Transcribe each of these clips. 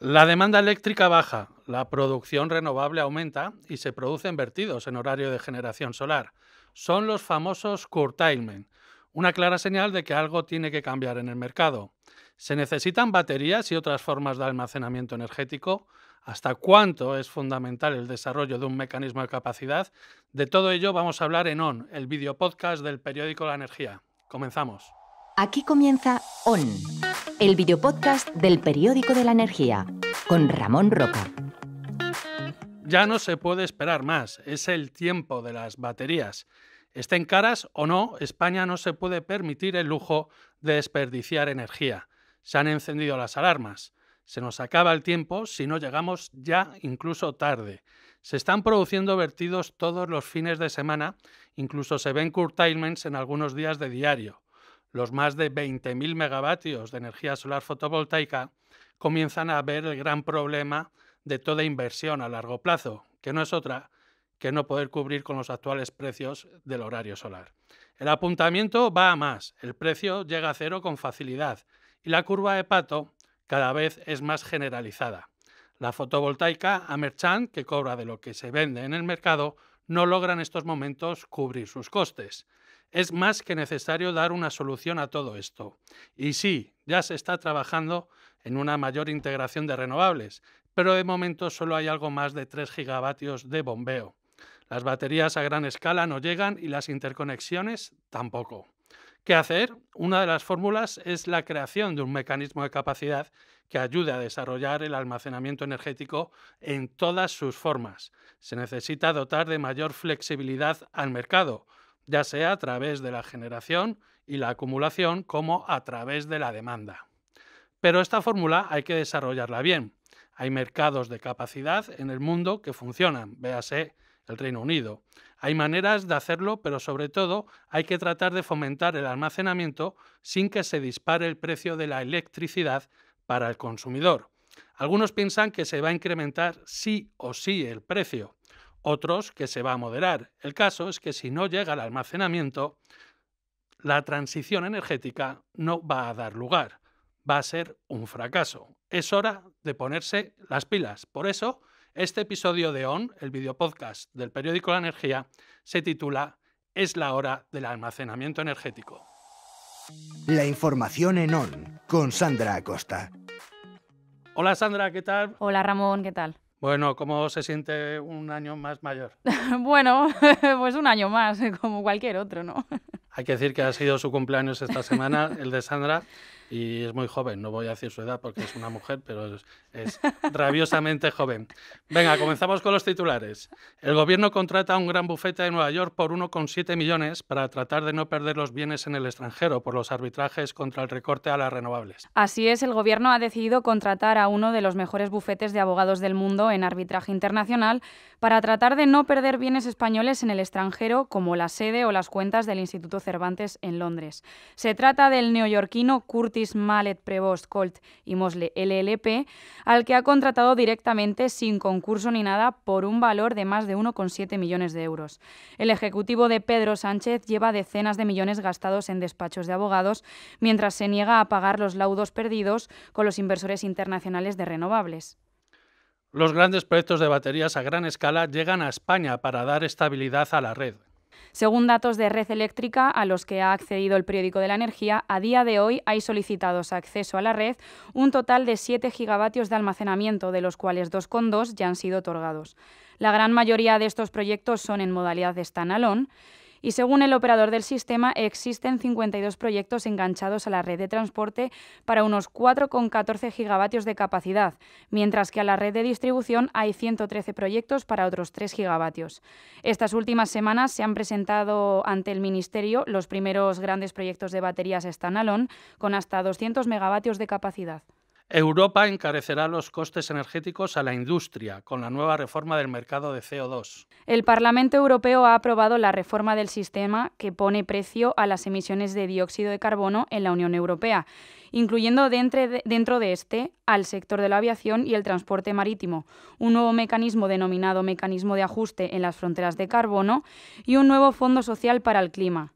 La demanda eléctrica baja, la producción renovable aumenta y se producen vertidos en horario de generación solar. Son los famosos curtailment, una clara señal de que algo tiene que cambiar en el mercado. ¿Se necesitan baterías y otras formas de almacenamiento energético? ¿Hasta cuánto es fundamental el desarrollo de un mecanismo de capacidad? De todo ello vamos a hablar en ON, el video podcast del periódico La Energía. Comenzamos. Aquí comienza ON, el videopodcast del periódico de la energía, con Ramón Roca. Ya no se puede esperar más, es el tiempo de las baterías. Estén caras o no, España no se puede permitir el lujo de desperdiciar energía. Se han encendido las alarmas. Se nos acaba el tiempo si no llegamos ya incluso tarde. Se están produciendo vertidos todos los fines de semana, incluso se ven curtailments en algunos días de diario los más de 20.000 megavatios de energía solar fotovoltaica, comienzan a ver el gran problema de toda inversión a largo plazo, que no es otra que no poder cubrir con los actuales precios del horario solar. El apuntamiento va a más, el precio llega a cero con facilidad y la curva de pato cada vez es más generalizada. La fotovoltaica a merchant, que cobra de lo que se vende en el mercado, no logra en estos momentos cubrir sus costes. Es más que necesario dar una solución a todo esto. Y sí, ya se está trabajando en una mayor integración de renovables, pero de momento solo hay algo más de 3 gigavatios de bombeo. Las baterías a gran escala no llegan y las interconexiones tampoco. ¿Qué hacer? Una de las fórmulas es la creación de un mecanismo de capacidad que ayude a desarrollar el almacenamiento energético en todas sus formas. Se necesita dotar de mayor flexibilidad al mercado, ya sea a través de la generación y la acumulación como a través de la demanda. Pero esta fórmula hay que desarrollarla bien. Hay mercados de capacidad en el mundo que funcionan, véase el Reino Unido. Hay maneras de hacerlo, pero sobre todo hay que tratar de fomentar el almacenamiento sin que se dispare el precio de la electricidad para el consumidor. Algunos piensan que se va a incrementar sí o sí el precio, otros que se va a moderar. El caso es que si no llega al almacenamiento, la transición energética no va a dar lugar, va a ser un fracaso. Es hora de ponerse las pilas. Por eso, este episodio de ON, el videopodcast del periódico La Energía, se titula Es la hora del almacenamiento energético. La información en ON con Sandra Acosta. Hola Sandra, ¿qué tal? Hola Ramón, ¿qué tal? Bueno, ¿cómo se siente un año más mayor? bueno, pues un año más, como cualquier otro, ¿no? Hay que decir que ha sido su cumpleaños esta semana, el de Sandra, y es muy joven. No voy a decir su edad porque es una mujer, pero es, rabiosamente joven. Venga, comenzamos con los titulares. El gobierno contrata a un gran bufete de Nueva York por 1,7 millones para tratar de no perder los bienes en el extranjero por los arbitrajes contra el recorte a las renovables. Así es, el gobierno ha decidido contratar a uno de los mejores bufetes de abogados del mundo en arbitraje internacional para tratar de no perder bienes españoles en el extranjero, como la sede o las cuentas del Instituto en Londres. Se trata del neoyorquino Curtis Mallet Prevost Colt y Mosle LLP, al que ha contratado directamente sin concurso ni nada por un valor de más de 1,7 millones de euros. El ejecutivo de Pedro Sánchez lleva decenas de millones gastados en despachos de abogados mientras se niega a pagar los laudos perdidos con los inversores internacionales de renovables. Los grandes proyectos de baterías a gran escala llegan a España para dar estabilidad a la red. Según datos de Red Eléctrica, a los que ha accedido el periódico de la energía, a día de hoy hay solicitados acceso a la red un total de 7 gigavatios de almacenamiento, de los cuales 2,2 ya han sido otorgados. La gran mayoría de estos proyectos son en modalidad de standalone y según el operador del sistema existen 52 proyectos enganchados a la red de transporte para unos 4,14 gigavatios de capacidad, mientras que a la red de distribución hay 113 proyectos para otros 3 gigavatios. Estas últimas semanas se han presentado ante el Ministerio los primeros grandes proyectos de baterías standalone con hasta 200 megavatios de capacidad. Europa encarecerá los costes energéticos a la industria con la nueva reforma del mercado de CO2. El Parlamento Europeo ha aprobado la reforma del sistema que pone precio a las emisiones de dióxido de carbono en la Unión Europea, incluyendo dentro de este al sector de la aviación y el transporte marítimo, un nuevo mecanismo denominado Mecanismo de Ajuste en las Fronteras de Carbono y un nuevo Fondo Social para el Clima.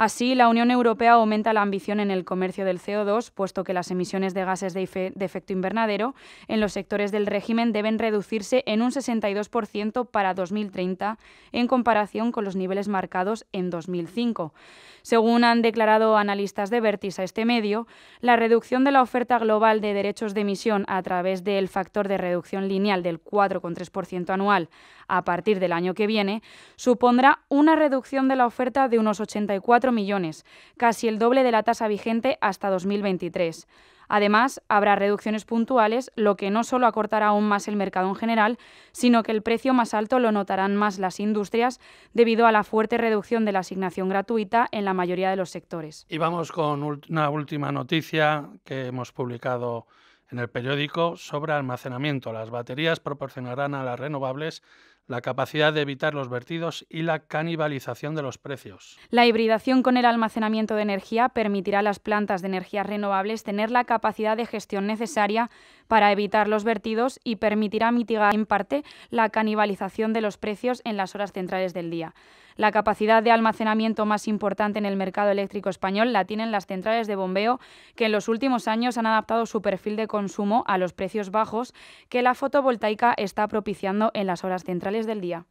Así, la Unión Europea aumenta la ambición en el comercio del CO2, puesto que las emisiones de gases de, efecto invernadero en los sectores del régimen deben reducirse en un 62% para 2030 en comparación con los niveles marcados en 2005. Según han declarado analistas de Vertis a este medio, la reducción de la oferta global de derechos de emisión a través del factor de reducción lineal del 4,3% anual a partir del año que viene, supondrá una reducción de la oferta de unos 84 millones, casi el doble de la tasa vigente hasta 2023. Además, habrá reducciones puntuales, lo que no solo acortará aún más el mercado en general, sino que el precio más alto lo notarán más las industrias debido a la fuerte reducción de la asignación gratuita en la mayoría de los sectores. Y vamos con una última noticia que hemos publicado en el periódico sobre almacenamiento. Las baterías proporcionarán a las renovables la capacidad de evitar los vertidos y la canibalización de los precios. La hibridación con el almacenamiento de energía permitirá a las plantas de energías renovables tener la capacidad de gestión necesaria para evitar los vertidos y permitirá mitigar en parte la canibalización de los precios en las horas centrales del día. La capacidad de almacenamiento más importante en el mercado eléctrico español la tienen las centrales de bombeo, que en los últimos años han adaptado su perfil de consumo a los precios bajos que la fotovoltaica está propiciando en las horas centrales del día.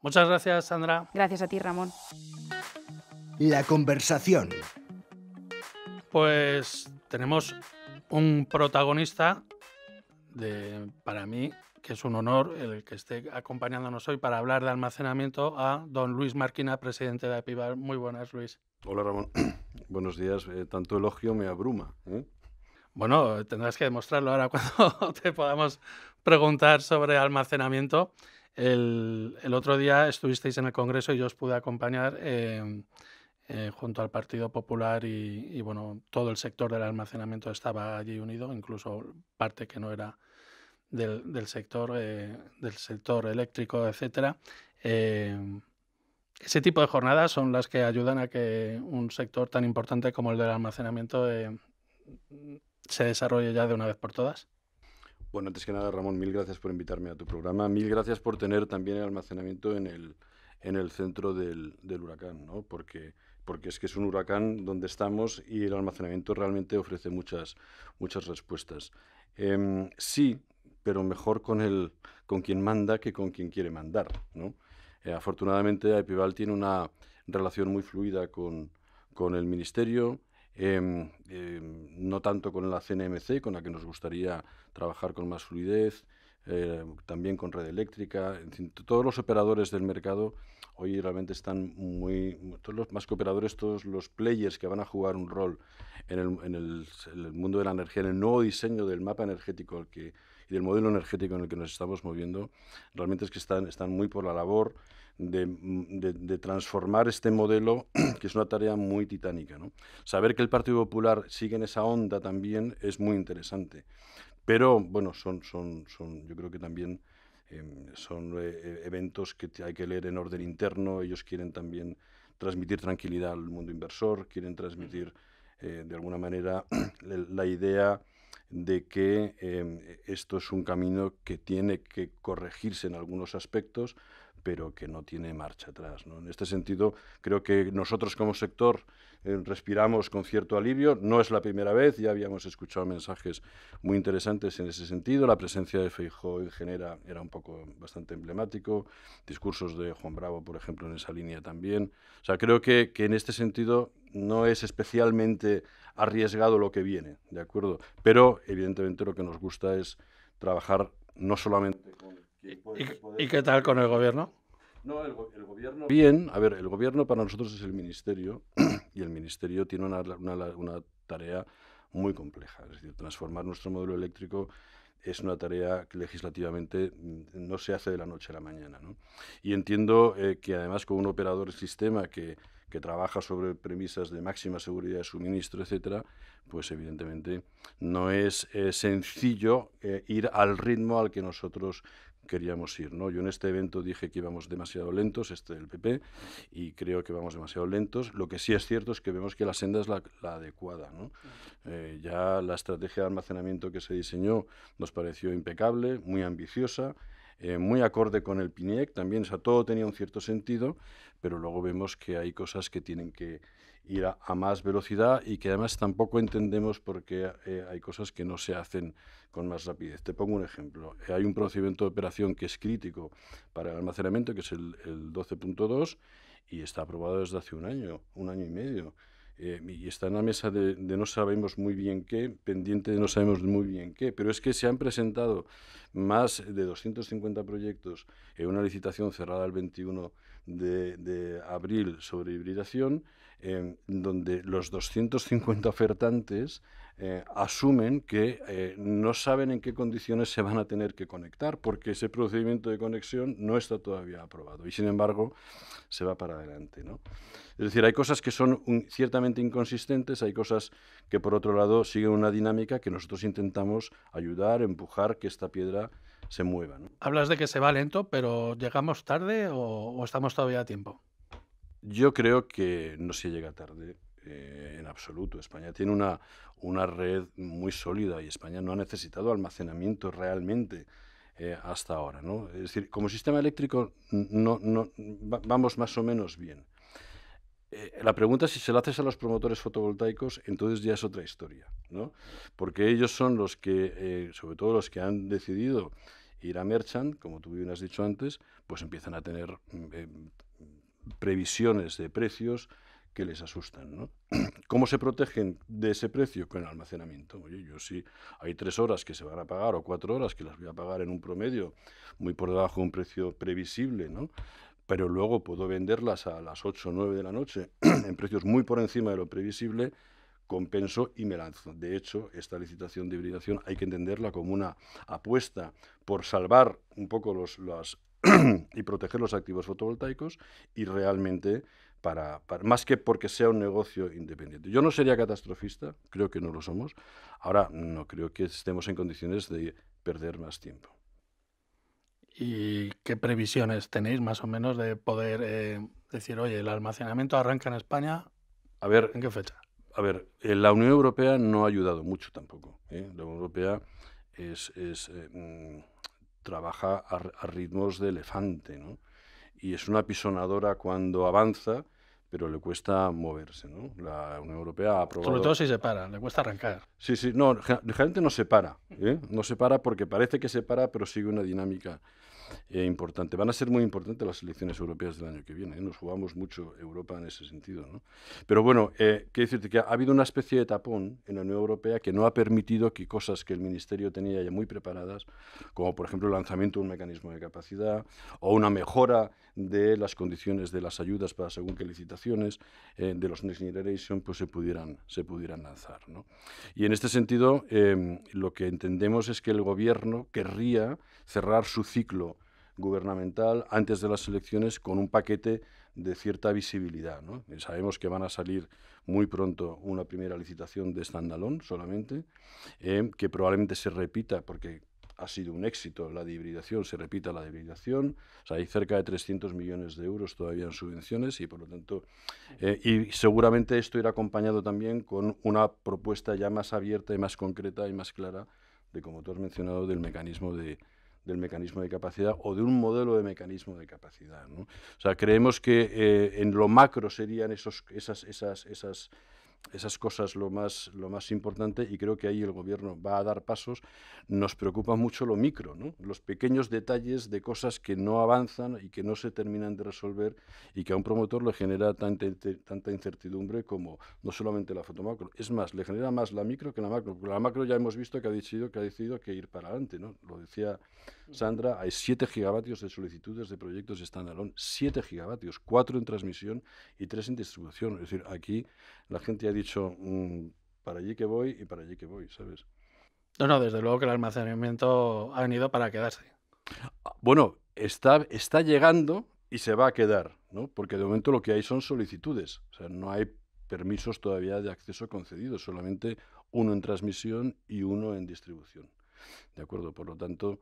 Muchas gracias, Sandra. Gracias a ti, Ramón. La conversación. Pues tenemos un protagonista de, para mí, que es un honor el que esté acompañándonos hoy para hablar de almacenamiento a don Luis Marquina, presidente de Apibar. Muy buenas, Luis. Hola, Ramón. Buenos días. Eh, tanto elogio me abruma. ¿eh? Bueno, tendrás que demostrarlo ahora cuando te podamos preguntar sobre almacenamiento. El, el, otro día estuvisteis en el Congreso y yo os pude acompañar em, eh, junto al Partido Popular y, y, bueno, todo el sector del almacenamiento estaba allí unido, incluso parte que no era del, sector, eh, del sector eléctrico, etcétera. Em, ese tipo de jornadas son las que ayudan a que un sector tan importante como el del almacenamiento em, se desarrolle ya de una vez por todas. Bueno, antes que nada, Ramón, mil gracias por invitarme a tu programa. Mil gracias por tener también el almacenamiento en el, en el centro del, del huracán, ¿no? Porque porque es que es un huracán donde estamos y el almacenamiento realmente ofrece muchas, muchas respuestas. Eh, sí, pero mejor con, el, con quien manda que con quien quiere mandar. ¿no? Eh, afortunadamente, Epival tiene una relación muy fluida con, con el Ministerio, em, em, no tanto con la CNMC, con la que nos gustaría trabajar con más fluidez, eh, también con red eléctrica, en fin, todos los operadores del mercado hoy realmente están muy, todos los, más que operadores, todos los players que van a jugar un rol en el, en el, en el mundo de la energía, en el nuevo diseño del mapa energético al que y del modelo energético en el que nos estamos moviendo, realmente es que están, están muy por la labor de, mm, transformar este modelo, que es una tarea muy titánica. Saber que el Partido Popular sigue en esa onda también es muy interesante. Pero bueno, son, son, son yo creo que también em, son eh, e, eventos que hay que leer en orden interno. Ellos quieren también transmitir tranquilidad al mundo inversor, quieren transmitir eh, de alguna manera la idea de que em, e, esto es un camino que tiene que corregirse en algunos aspectos, pero que no tiene marcha atrás. En este sentido, creo que nosotros como sector eh, respiramos con cierto alivio. No es la primera vez, ya habíamos escuchado mensajes muy interesantes en ese sentido. La presencia de Feijóo en Genera era un poco bastante emblemático. Discursos de Juan Bravo, por ejemplo, en esa línea también. O sea, creo que, en este sentido no es especialmente arriesgado lo que viene, ¿de acuerdo? Pero evidentemente lo que nos gusta es trabajar no solamente con... ¿Y qué tal con el gobierno? No, el, gobierno. Bien, a ver, el gobierno para nosotros es el ministerio y el ministerio tiene una, tarea muy compleja. Es decir, transformar nuestro modelo eléctrico es una tarea que legislativamente mm, no se hace de la noche a la mañana. Y entiendo eh, que además con un operador del sistema que, trabaja sobre premisas de máxima seguridad de suministro, etcétera, pues evidentemente no es eh, sencillo eh, ir al ritmo al que nosotros queríamos ir. ¿no? Yo en este evento dije que íbamos demasiado lentos, este del PP, y creo que vamos demasiado lentos. Lo que sí es cierto es que vemos que la senda es la, adecuada. ¿no? Eh, ya la estrategia de almacenamiento que se diseñó nos pareció impecable, muy ambiciosa. Eh, muy acorde con el PINIEC, también, o sea, todo tenía un cierto sentido, pero luego vemos que hay cosas que tienen que ir a, más velocidad y que además tampoco entendemos por qué eh, hay cosas que no se hacen con más rapidez. Te pongo un ejemplo. Eh, hay un procedimiento de operación que es crítico para el almacenamiento, que es el, 12.2, y está aprobado desde hace un año, un año y medio. Eh, y está en la mesa de, no sabemos muy bien qué, pendiente de no sabemos muy bien qué, pero es que se han presentado más de 250 proyectos en una licitación cerrada el 21 de, de abril sobre hibridación donde los 250 ofertantes eh, asumen que eh, no saben en qué condiciones se van a tener que conectar, porque ese procedimiento de conexión no está todavía aprobado y, sin embargo, se va para adelante. Es decir, hay cosas que son ciertamente inconsistentes, hay cosas que, por otro lado, siguen una dinámica que nosotros intentamos ayudar, empujar, que esta piedra se mueva. Hablas de que se va lento, pero ¿llegamos tarde o estamos todavía a tiempo? Yo creo que no se llega tarde eh, en absoluto. España tiene una, una red muy sólida y España no ha necesitado almacenamiento realmente eh, hasta ahora. Es decir, como sistema eléctrico no, vamos más o menos bien. Eh, la pregunta si se la haces a los promotores fotovoltaicos, entonces ya es otra historia, Porque ellos son los que, sobre todo los que han decidido ir a Merchant, como tú bien has dicho antes, pues empiezan a tener mm, previsiones de precios que les asustan. ¿Cómo se protegen de ese precio? Con el almacenamiento. Oye, yo sí, hay tres horas que se van a pagar o cuatro horas que las voy a pagar en un promedio muy por debajo de un precio previsible, pero luego puedo venderlas a las 8 o 9 de la noche en precios muy por encima de lo previsible, compenso y me lanzo. De hecho, esta licitación de hibridación hay que entenderla como una apuesta por salvar un poco los, las y proteger los activos fotovoltaicos y realmente para, más que porque sea un negocio independiente. Yo no sería catastrofista, creo que no lo somos. Ahora no creo que estemos en condiciones de perder más tiempo. ¿Y qué previsiones tenéis más o menos de poder eh, decir, oye, el almacenamiento arranca en España? A ver, ¿en qué fecha? A ver, la Unión Europea no ha ayudado mucho tampoco. ¿eh? La Unión Europea es, eh, mm, trabaja a, ritmos de elefante, Y es una pisonadora cuando avanza, pero le cuesta moverse, La Unión Europea ha aprobado... Sobre todo si se para, le cuesta arrancar. Sí, sí, no, generalmente no se para, ¿eh? No se para porque parece que se para, pero sigue una dinámica eh, importante. Van a ser muy importantes las elecciones europeas del año que viene. ¿eh? Nos jugamos mucho Europa en ese sentido. Pero bueno, eh, quiero decirte que ha habido una especie de tapón en la Unión Europea que no ha permitido que cosas que el Ministerio tenía ya muy preparadas, como por ejemplo el lanzamiento de un mecanismo de capacidad o una mejora de las condiciones de las ayudas para según qué licitaciones eh, de los Next Generation pues se pudieran, se pudieran lanzar. Y en este sentido, em, lo que entendemos es que el Gobierno querría cerrar su ciclo gubernamental antes de las elecciones con un paquete de cierta visibilidad. Eh, sabemos que van a salir muy pronto una primera licitación de standalón solamente, eh, que probablemente se repita porque ha sido un éxito la de hibridación, se repita la de hibridación. hay cerca de 300 millones de euros todavía en subvenciones y, por lo tanto, eh, y seguramente esto irá acompañado también con una propuesta ya más abierta y más concreta y más clara de, como tú has mencionado, del mecanismo de, del mecanismo de capacidad o de un modelo de mecanismo de capacidad. O sea, creemos que eh, en lo macro serían esos, esas, esas, esas esas cosas lo más, lo más importante y creo que ahí el gobierno va a dar pasos. Nos preocupa mucho lo micro, ¿no? los pequeños detalles de cosas que no avanzan y que no se terminan de resolver y que a un promotor le genera tanta, incertidumbre como no solamente la fotomacro. Es más, le genera más la micro que la macro, la macro ya hemos visto que ha decidido que, ha decidido que ir para adelante. ¿no? Lo decía Sandra, hay 7 gigavatios de solicitudes de proyectos standalone, 7 gigavatios, 4 en transmisión y 3 en distribución. Es decir, aquí la gente ha dicho, mm, para allí que voy y para allí que voy, ¿sabes? No, no, desde luego que el almacenamiento ha venido para quedarse. Ah, bueno, está, está llegando y se va a quedar, ¿no? Porque de momento lo que hay son solicitudes, o sea, no hay permisos todavía de acceso concedidos, solamente uno en transmisión y uno en distribución. ¿De acuerdo? Por lo tanto,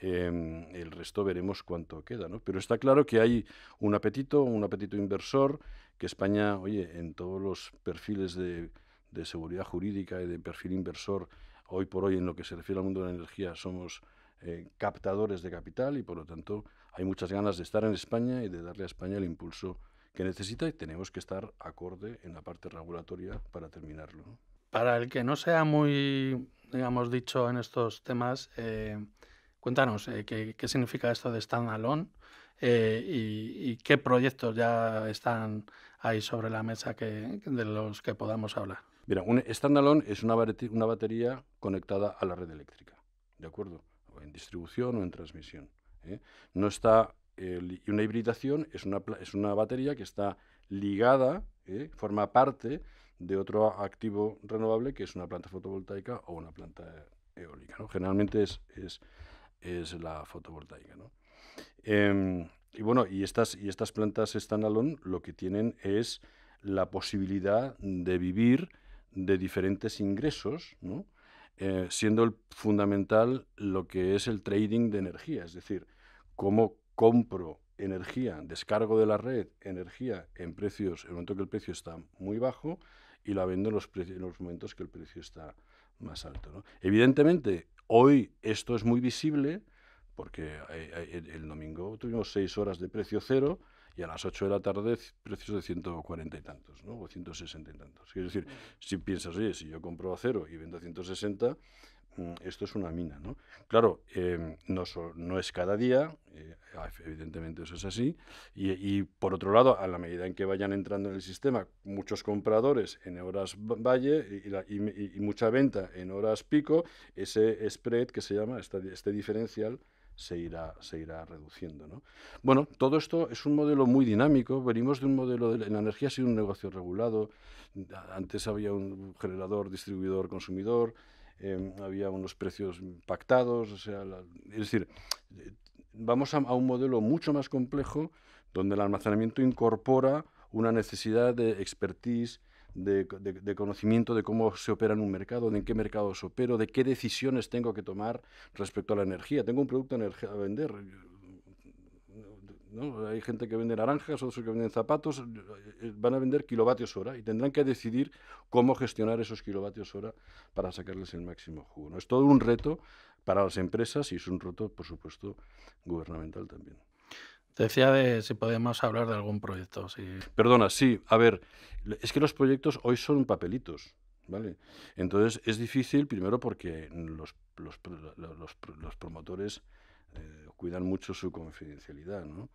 Em, el resto veremos cuánto queda, ¿no? Pero está claro que hay un apetito, un apetito inversor, que España, oye, en todos los perfiles de, de seguridad jurídica y de perfil inversor, hoy por hoy en lo que se refiere al mundo de la energía somos eh, captadores de capital y por lo tanto hay muchas ganas de estar en España y de darle a España el impulso que necesita y tenemos que estar acorde en la parte regulatoria para terminarlo. Para el que no sea muy, digamos, dicho en estos temas, eh, Cuéntanos, eh, ¿qué, significa esto de standalone eh, y, qué proyectos ya están ahí sobre la mesa que, de los que podamos hablar? Mira, un standalone es una, una batería conectada a la red eléctrica, ¿de acuerdo? en distribución o en transmisión. ¿eh? No está una hibridación es una, es una batería que está ligada, forma parte de otro activo renovable que es una planta fotovoltaica o una planta eólica. Generalmente es, es, es la fotovoltaica. Em, y bueno, y estas, y estas plantas standalone lo que tienen es la posibilidad de vivir de diferentes ingresos, eh, siendo el fundamental lo que es el trading de energía, es decir, cómo compro energía, descargo de la red, energía en precios, en el momento que el precio está muy bajo y la vendo en los, en los momentos que el precio está más alto. Evidentemente, Hoy esto es muy visible porque eh, el domingo tuvimos seis horas de precio cero y a las ocho de la tarde precios de 140 y tantos, ¿no? o sesenta y tantos. Es decir, mm. si piensas, oye, si yo compro a cero y vendo a 160, Mm, esto es una mina, ¿no? Claro, em, no, no, es cada día, eh, ah, evidentemente eso es así, y, por otro lado, a la medida en que vayan entrando en el sistema muchos compradores en horas valle y, y, mucha venta en horas pico, ese spread que se llama, este, este diferencial, se irá, se irá reduciendo. ¿no? Bueno, todo esto es un modelo muy dinámico. Venimos de un modelo, de, la energía ha sido un negocio regulado. Antes había un generador, distribuidor, consumidor. Em, había unos precios pactados, o es decir, vamos a, un modelo mucho más complejo donde el almacenamiento incorpora una necesidad de expertise, de, conocimiento de cómo se opera en un mercado, de en qué mercados opero, de qué decisiones tengo que tomar respecto a la energía. Tengo un producto energía a vender, hay gente que vende naranjas, otros que venden zapatos, eh, van a vender kilovatios hora y tendrán que decidir cómo gestionar esos kilovatios hora para sacarles el máximo jugo. ¿no? Es todo un reto para las empresas y es un reto, por supuesto, gubernamental también. decía de si podemos hablar de algún proyecto. Perdona, sí. A ver, es que los proyectos hoy son papelitos. ¿Vale? Entonces es difícil, primero porque los, promotores eh, cuidan mucho su confidencialidad, ¿no?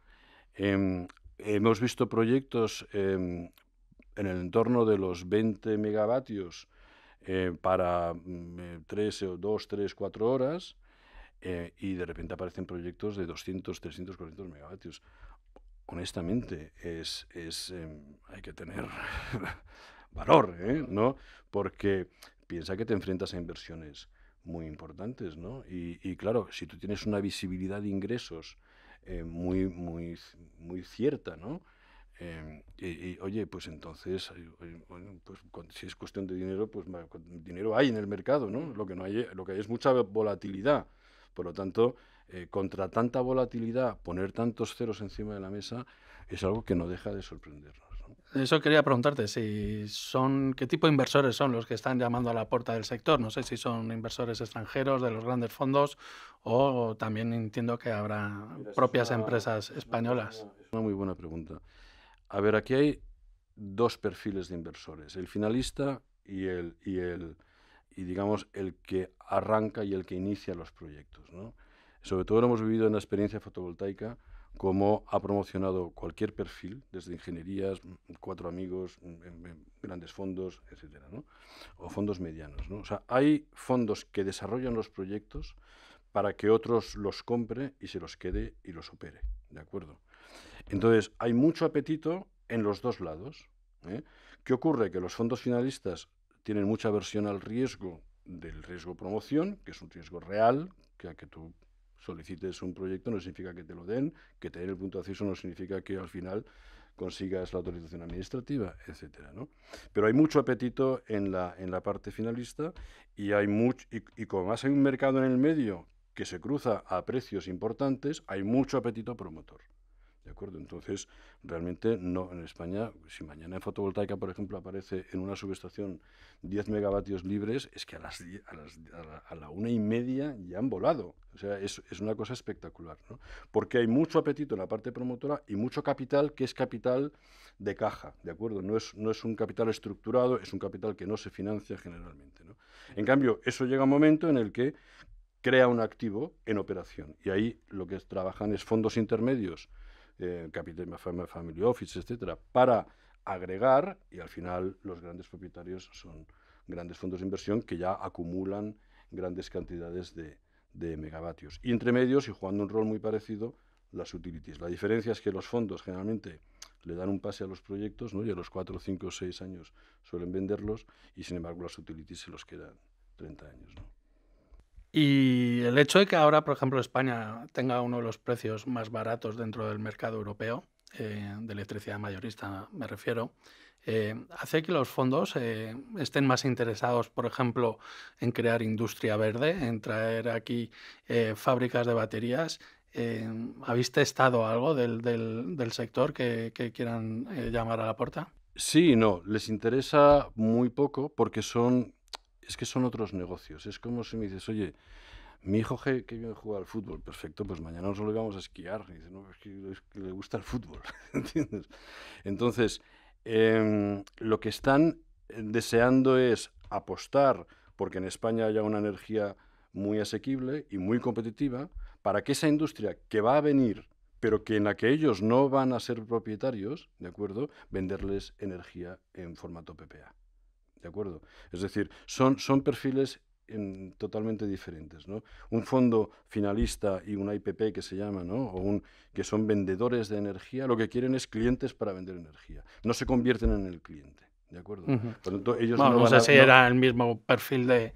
Em, hemos visto proyectos em, en el entorno de los 20 megavatios eh, para 3, 2, 3, 4 horas eh, y de repente aparecen proyectos de 200, 300, 400 megavatios. Honestamente, em, hay que tener valor, ¿eh? Porque piensa que te enfrentas a inversiones muy importantes, y claro, si tú tienes una visibilidad de ingresos eh, muy, muy, muy cierta, ¿no? Em, y, oye, pues entonces, eh, pues si es cuestión de dinero, pues dinero hay en el mercado, ¿no? Lo que, no hay, lo que hay es mucha volatilidad. Por lo tanto, eh, contra tanta volatilidad, poner tantos ceros encima de la mesa es algo que no deja de sorprendernos. Eso quería preguntarte, si son, ¿qué tipo de inversores son los que están llamando a la puerta del sector? No sé si son inversores extranjeros de los grandes fondos o también entiendo que habrá propias empresas españolas. Es una muy buena pregunta. A ver, aquí hay dos perfiles de inversores, el finalista y el, y el y digamos el que arranca y el que inicia los proyectos. ¿no? Sobre todo lo hemos vivido en la experiencia fotovoltaica, como ha promocionado cualquier perfil, desde ingenierías, mm, cuatro amigos, mm, em, em, grandes fondos, etcétera, o fondos medianos. O sea, hay fondos que desarrollan los proyectos para que otros los compre y se los quede y los opere, ¿de acuerdo? Entonces, hay mucho apetito en los dos lados. ¿eh? ¿Qué ocurre? Que los fondos finalistas tienen mucha aversión al riesgo del riesgo promoción, que es un riesgo real, que, que tú solicites un proyecto no significa que te lo den, que tener el punto de acceso no significa que al final consigas la autorización administrativa, etcétera, ¿no? Pero hay mucho apetito en la, en la parte finalista y hay y, y como más hay un mercado en el medio que se cruza a precios importantes, hay mucho apetito promotor. ¿De acuerdo? Entonces, realmente no en España, si mañana en fotovoltaica, por ejemplo, aparece en una subestación 10 megavatios libres, es que a las, a, la, una y media ya han volado. O sea, es, es una cosa espectacular, ¿no? Porque hay mucho apetito en la parte promotora y mucho capital que es capital de caja, ¿de acuerdo? No es, no es un capital estructurado, es un capital que no se financia generalmente, En cambio, eso llega un momento en el que crea un activo en operación y ahí lo que trabajan es fondos intermedios eh, capital, family office, etcétera, para agregar y al final los grandes propietarios son grandes fondos de inversión que ya acumulan grandes cantidades de, megavatios. Y entre medios, y jugando un rol muy parecido, las utilities. La diferencia es que los fondos generalmente le dan un pase a los proyectos ¿no? y a los 4, 5, seis años suelen venderlos y sin embargo las utilities se los quedan 30 años. Y el hecho de que ahora, por ejemplo, España tenga uno de los precios más baratos dentro del mercado europeo, eh, de electricidad mayorista me refiero, eh, hace que los fondos eh, estén más interesados, por ejemplo, en crear industria verde, en traer aquí fábricas de baterías. ¿Habéis testado algo del, sector que, que quieran llamar a la puerta? Sí, no, les interesa muy poco porque son es que son otros negocios. Es como si me dices, oye, mi hijo que, viene a jugar al fútbol, perfecto, pues mañana nos lo íbamos a esquiar. dice, no, es que, le gusta el fútbol, ¿entiendes? Entonces, em, lo que están eh, deseando es apostar porque en España haya una energía muy asequible y muy competitiva para que esa industria que va a venir, pero que en la que ellos no van a ser propietarios, ¿de acuerdo?, venderles energía en formato PPA. ¿de acuerdo? Es decir, son, son perfiles totalmente diferentes. ¿no? Un fondo finalista y un IPP que se llama, ¿no? o un, que son vendedores de energía, lo que quieren es clientes para vender energía. No se convierten en el cliente. ¿De acuerdo? ellos no, no sé si era el mismo perfil de,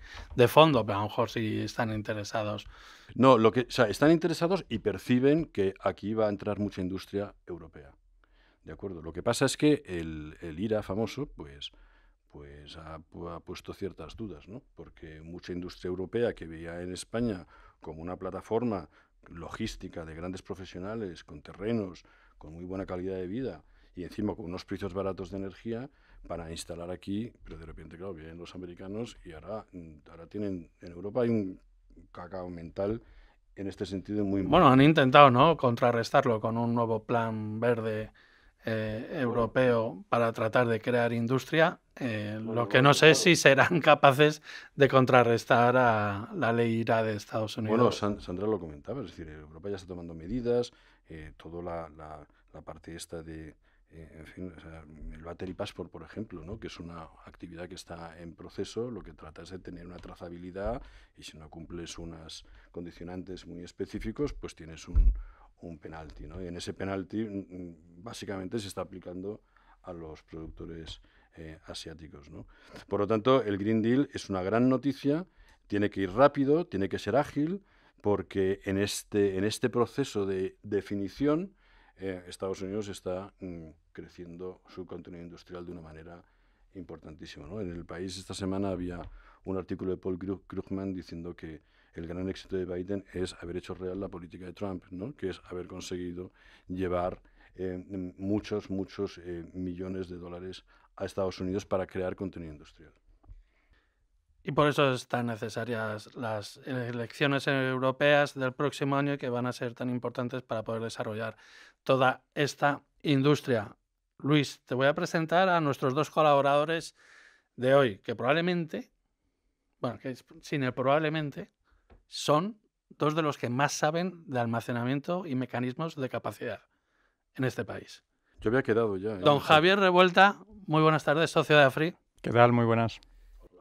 fondo, pero a lo mejor sí están interesados. No, lo que, o sea, están interesados y perciben que aquí va a entrar mucha industria europea. ¿De acuerdo? Lo que pasa es que el, el IRA famoso, pues, pues ha, puesto ciertas dudas, ¿no? porque mucha industria europea que veía en España como una plataforma logística de grandes profesionales, con terrenos, con muy buena calidad de vida y encima con unos precios baratos de energía, para instalar aquí, pero de repente, claro, vienen los americanos y ahora, mm, ahora tienen, en Europa hay un cacao mental en este sentido muy... Bueno, han intentado ¿no? contrarrestarlo con un nuevo plan verde eh, europeo para tratar de crear industria. Eh, lo que no sé si serán capaces de contrarrestar a la ley IRA de Estados Unidos. Bueno, Sandra lo comentaba, es decir, Europa ya está tomando medidas, eh, toda la, parte esta de, en fin, el Battery Passport, por ejemplo, que es una actividad que está en proceso, lo que trata es de tener una trazabilidad y si no cumples unas condicionantes muy específicos, pues tienes un, un penalti. ¿no? Y en ese penalti mm, mm, básicamente se está aplicando a los productores eh, asiáticos. ¿no? Por lo tanto, el Green Deal es una gran noticia, tiene que ir rápido, tiene que ser ágil, porque en este, en este proceso de definición eh, Estados Unidos está mm, creciendo su contenido industrial de una manera importantísima. ¿no? En el país esta semana había un artículo de Paul Krugman diciendo que el gran éxito de Biden es haber hecho real la política de Trump, ¿no? que es haber conseguido llevar eh, muchos, muchos eh, millones de dólares a Estados Unidos para crear contenido industrial. Y por eso están necesarias las elecciones europeas del próximo año que van a ser tan importantes para poder desarrollar toda esta industria. Luis, te voy a presentar a nuestros dos colaboradores de hoy, que probablemente, bueno, que sin el probablemente, son dos de los que más saben de almacenamiento y mecanismos de capacidad en este país. Yo había quedado ya. ¿eh? Don Javier Revuelta, muy buenas tardes, socio de AFRI. ¿Qué tal? Muy buenas.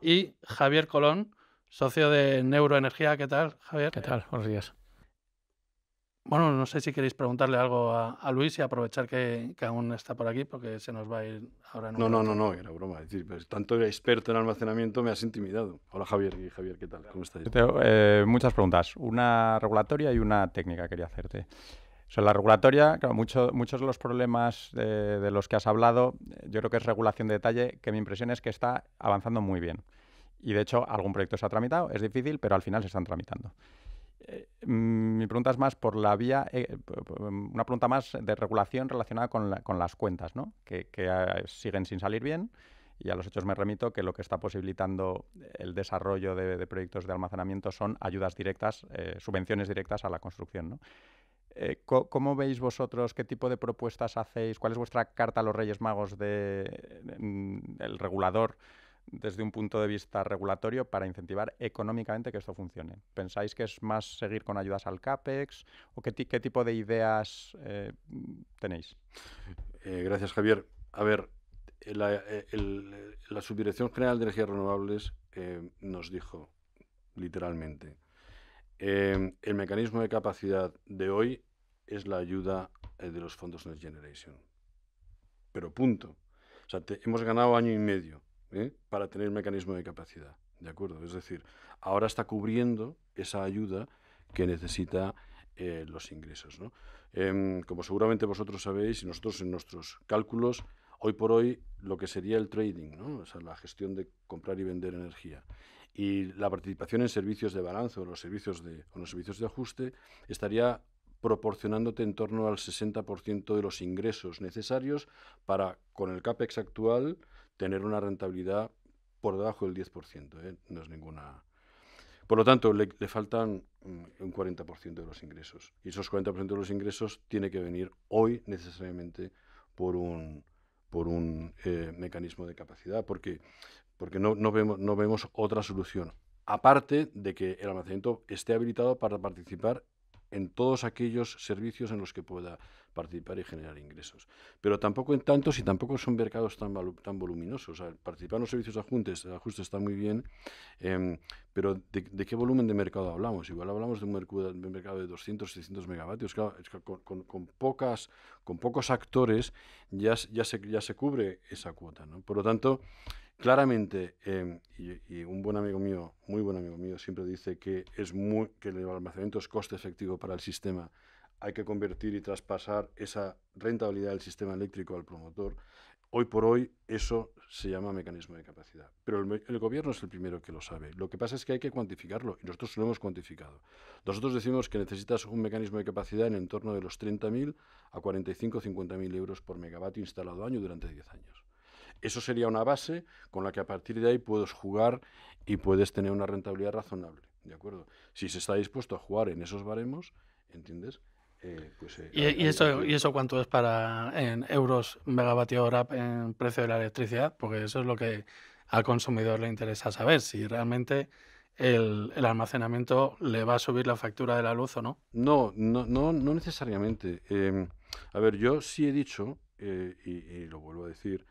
Y Javier Colón, socio de Neuroenergía. ¿Qué tal, Javier? ¿Qué tal? Buenos días. Bueno, no sé si queréis preguntarle algo a, Luis y aprovechar que, aún está por aquí, porque se nos va a ir ahora. no, no, no, no, era broma. Es decir, pues, tanto experto en almacenamiento me has intimidado. Hola Javier, Javier, ¿qué tal? ¿Cómo eh, muchas preguntas, una regulatoria y una técnica quería hacerte. O la regulatoria, claro, muchos de los problemas de los que has hablado, eh, yo creo que es regulación de detalle, que mi impresión es que está avanzando muy bien. Y de hecho, algún proyecto se ha tramitado, es difícil, pero al final se están tramitando. Eh, mi pregunta es más por la vía, eh, una pregunta más de regulación relacionada con, las cuentas, ¿no? que, ah, siguen sin salir bien. Y a los hechos me remito que lo que está posibilitando el desarrollo de, proyectos de almacenamiento son ayudas directas, eh, subvenciones directas a la construcción. ¿no? ¿Cómo veis vosotros? ¿Qué tipo de propuestas hacéis? ¿Cuál es vuestra carta a los Reyes Magos mm, del regulador? desde un punto de vista regulatorio para incentivar económicamente que esto funcione? ¿Pensáis que es más seguir con ayudas al CAPEX o qué, tipo de ideas eh, tenéis? Eh, gracias, Javier. A ver, eh, la, Subdirección General de Energías Renovables nos dijo, literalmente, em, el mecanismo de capacidad de hoy es la ayuda de los fondos Next Generation. Pero punto. O sea, hemos ganado año y medio ¿eh? para tener mecanismo de capacidad. ¿De acuerdo? Es decir, ahora está cubriendo esa ayuda que necesita eh, los ingresos. Em, como seguramente vosotros sabéis, y nosotros en nuestros cálculos, hoy por hoy lo que sería el trading, la gestión de comprar y vender energía, y la participación en servicios de balance o los servicios o los servicios de ajuste, estaría proporcionándote en torno al 60% de los ingresos necesarios para, con el CAPEX actual, tener una rentabilidad por debajo del 10%, ¿eh? no es ninguna... Por lo tanto, le, faltan mm, un 40% de los ingresos. Y esos 40% de los ingresos tiene que venir hoy necesariamente por un, por un eh, mecanismo de capacidad, porque, porque no, no, vemos, no vemos otra solución, aparte de que el almacenamiento esté habilitado para participar en todos aquellos servicios en los que pueda participar y generar ingresos. Pero tampoco en tantos y tampoco son mercados tan, tan voluminosos. O sea, participar en los servicios ajustes, ajuste está muy bien, em, pero de, qué volumen de mercado hablamos? Igual hablamos de un mercado, de, mercado 200, 600 megavatios. con, pocos actores ya, ya, se, ya se cubre esa cuota. Por lo tanto, Claramente, em, y, un buen amigo mío, muy buen amigo mío, siempre dice que, es que el almacenamiento es coste efectivo para el sistema. Hay que convertir y traspasar esa rentabilidad del sistema eléctrico al promotor. Hoy por hoy eso se llama mecanismo de capacidad. Pero el, gobierno es el primero que lo sabe. Lo que pasa es que hay que cuantificarlo y nosotros lo hemos cuantificado. Nosotros decimos que necesitas un mecanismo de capacidad en torno de los 30.000 a 45 50.000 euros por megavatio instalado año durante 10 años. Eso sería una base con la que a partir de ahí puedes jugar y puedes tener una rentabilidad razonable. ¿De acuerdo? Si se está dispuesto a jugar en esos baremos, ¿entiendes? Eh, pues, eh, ¿Y, eso, ¿Y eso cuánto es para en euros megavatio hora en precio de la electricidad? Porque eso es lo que al consumidor le interesa saber, si realmente el, almacenamiento le va a subir la factura de la luz o no. No, no, no, no necesariamente. Em, a ver, yo sí he dicho, eh, y, lo vuelvo a decir,